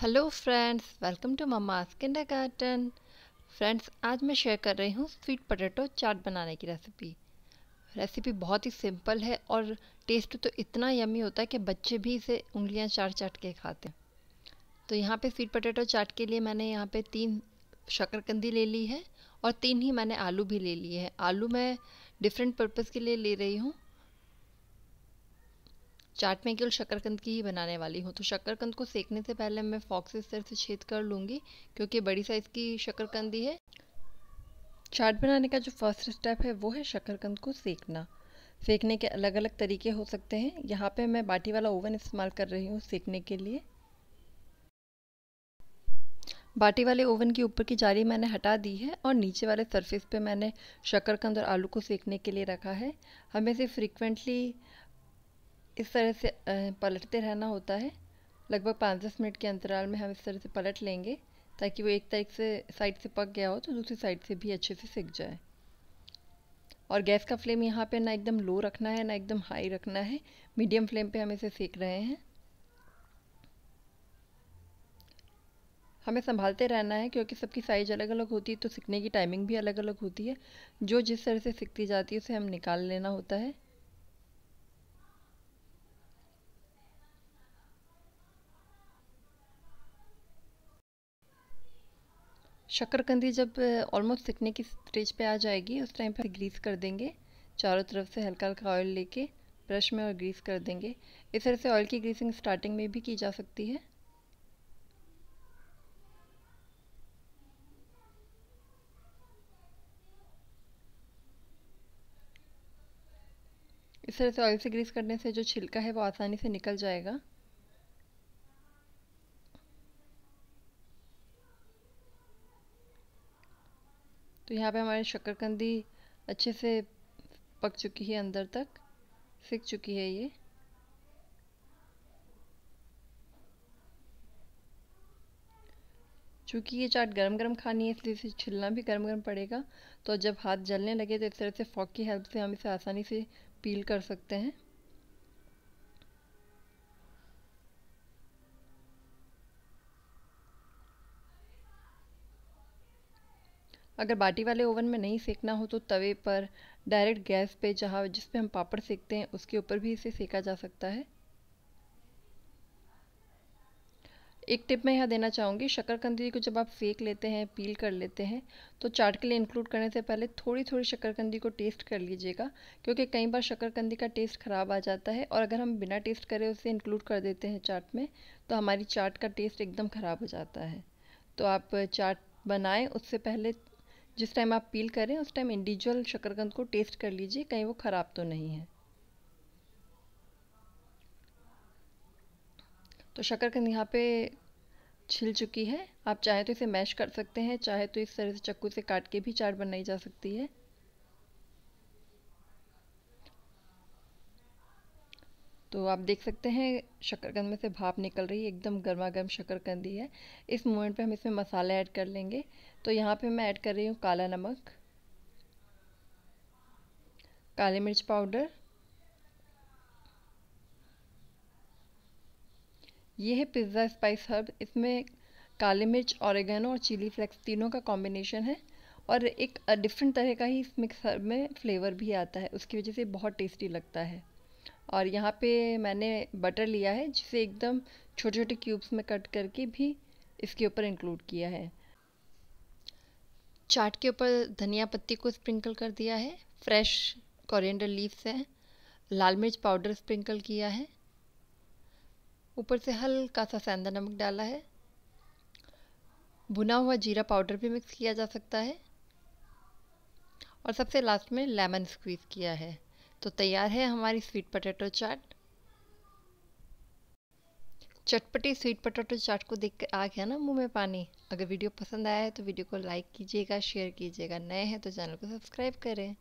hello friends welcome to mama's kindergarten friends आज मैं share कर रही हूँ स्वीट पटेटो चाट बनाने की रेसिपी रेसिपी बहुत ही सिंपल है और टेस्ट तो इतना यमी होता है कि बच्चे भी इसे उंगलियाँ चाट चाट के खाते हैं तो यहाँ पे स्वीट पटेटो चाट के लिए मैंने यहाँ पे तीन शक्करकंदी ले ली है और तीन ही मैंने आलू भी ले लिए हैं आलू मैं डिफरेंट पर्पज़ के लिए ले रही हूँ चाट में केवल शक्करकंद की ही बनाने वाली हूँ तो शक्करकंद को सेकने से पहले मैं फॉक्सेस सर से छेद कर लूँगी क्योंकि बड़ी साइज़ की शक्करकंदी है चाट बनाने का जो फर्स्ट स्टेप है वो है शक्करकंद को सेकना सेकने के अलग अलग तरीके हो सकते हैं यहाँ पे मैं बाटी वाला ओवन इस्तेमाल कर रही हूँ सेकने के लिए बाटी वाले ओवन की ऊपर की जाली मैंने हटा दी है और नीचे वाले सरफेस पे मैंने शक्करकंद और आलू को सेकने के लिए रखा है हमें इसे फ्रिक्वेंटली इस तरह से पलटते रहना होता है लगभग पाँच दस मिनट के अंतराल में हम इस तरह से पलट लेंगे ताकि वो एक तरह से साइड से पक गया हो तो दूसरी साइड से भी अच्छे से सिक जाए और गैस का फ्लेम यहाँ पे ना एकदम लो रखना है ना एकदम हाई रखना है मीडियम फ्लेम पे हम इसे सेक रहे हैं हमें संभालते रहना है क्योंकि सबकी साइज अलग अलग होती है तो सिकने की टाइमिंग भी अलग अलग होती है जो जिस तरह से सिकती जाती है उसे हम निकाल लेना होता है शक्करकंदी जब ऑलमोस्ट सिकने की स्टेज पे आ जाएगी उस टाइम पे ग्रीस कर देंगे चारों तरफ से हल्का हल्का ऑयल लेके ब्रश में और ग्रीस कर देंगे इस तरह से ऑयल की ग्रीसिंग स्टार्टिंग में भी की जा सकती है इस तरह से ऑयल से ग्रीस करने से जो छिलका है वो आसानी से निकल जाएगा तो यहाँ पे हमारी शक्करकंदी अच्छे से पक चुकी है अंदर तक सिक चुकी है ये चूँकि ये चाट गरम गरम खानी है इसलिए इसे छिलना भी गरम गरम पड़ेगा तो जब हाथ जलने लगे तो इस तरह से फॉक की हेल्प से हम इसे आसानी से पील कर सकते हैं अगर बाटी वाले ओवन में नहीं सेकना हो तो तवे पर डायरेक्ट गैस पे जहाँ जिस पे हम पापड़ सेकते हैं उसके ऊपर भी इसे सेका जा सकता है एक टिप मैं यहाँ देना चाहूँगी शक्करकंदी को जब आप सेक लेते हैं पील कर लेते हैं तो चाट के लिए इंक्लूड करने से पहले थोड़ी थोड़ी शक्करकंदी को टेस्ट कर लीजिएगा क्योंकि कई बार शक्करकंदी का टेस्ट ख़राब आ जाता है और अगर हम बिना टेस्ट करे उसे इंक्लूड कर देते हैं चाट में तो हमारी चाट का टेस्ट एकदम ख़राब हो जाता है तो आप चाट बनाएँ उससे पहले जिस टाइम आप पील करें उस टाइम इंडिविजुअल शकरकंद को टेस्ट कर लीजिए कहीं वो ख़राब तो नहीं है तो शकरकंद यहाँ पे छिल चुकी है आप चाहे तो इसे मैश कर सकते हैं चाहे तो इस तरह से चक्कू से काट के भी चाट बनाई जा सकती है तो आप देख सकते हैं शक्करकंद में से भाप निकल रही है एकदम गर्मा गर्म शक्करकंदी है इस मोमेंट पे हम इसमें मसाला ऐड कर लेंगे तो यहाँ पे मैं ऐड कर रही हूँ काला नमक काली मिर्च पाउडर ये है पिज़्ज़ा स्पाइस हर्ब इसमें काली मिर्च औरगेनो और चिली फ्लेक्स तीनों का कॉम्बिनेशन है और एक डिफरेंट तरह का ही इस मिक्सर में फ्लेवर भी आता है उसकी वजह से बहुत टेस्टी लगता है और यहाँ पे मैंने बटर लिया है जिसे एकदम छोटे छोटे क्यूब्स में कट करके भी इसके ऊपर इंक्लूड किया है चाट के ऊपर धनिया पत्ती को स्प्रिंकल कर दिया है फ्रेश कोरिएंडर लीव्स हैं लाल मिर्च पाउडर स्प्रिंकल किया है ऊपर से हल्का सा सेंधा नमक डाला है भुना हुआ जीरा पाउडर भी मिक्स किया जा सकता है और सबसे लास्ट में लेमन स्क्वीज़ किया है तो तैयार है हमारी स्वीट पटेटो चाट चटपटी स्वीट पटेटो चाट को देख कर आ गया ना मुंह में पानी अगर वीडियो पसंद आया है तो वीडियो को लाइक कीजिएगा शेयर कीजिएगा नए हैं तो चैनल को सब्सक्राइब करें